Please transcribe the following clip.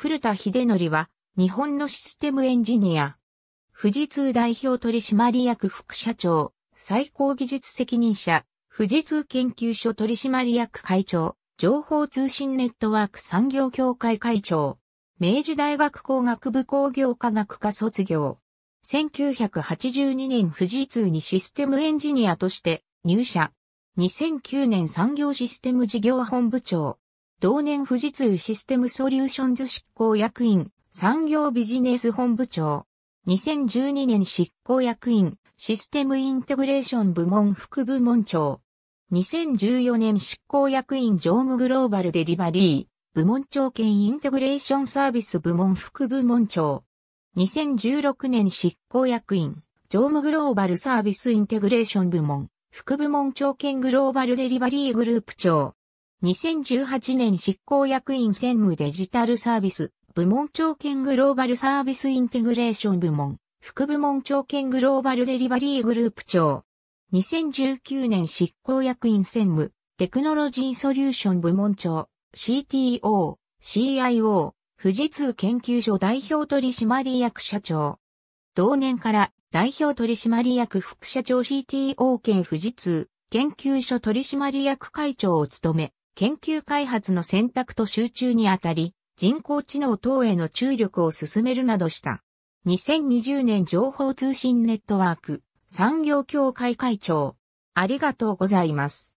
古田秀則は、日本のシステムエンジニア、富士通代表取締役副社長、最高技術責任者、富士通研究所取締役会長、情報通信ネットワーク産業協会会長、明治大学工学部工業科学科卒業。1982年富士通にシステムエンジニアとして入社。2009年産業システム事業本部長。同年富士通システムソリューションズ執行役員、産業ビジネス本部長。2012年執行役員、システムインテグレーション部門副部門長。2014年執行役員常務グローバルデリバリー、部門長兼インテグレーションサービス部門副部門長。2016年執行役員、常務グローバルサービスインテグレーション部門、副部門長兼グローバルデリバリーグループ長。2018年執行役員専務デジタルサービス、部門長兼グローバルサービスインテグレーション部門、副部門長兼グローバルデリバリーグループ長。2019年執行役員専務、テクノロジーソリューション部門長、CTO、CIO、富士通研究所代表取締役社長。同年から代表取締役副社長 CTO 兼富士通研究所取締役会長を務め、研究開発の選択と集中にあたり、人工知能等への注力を進めるなどした。2020年情報通信ネットワーク産業協会会長。ありがとうございます。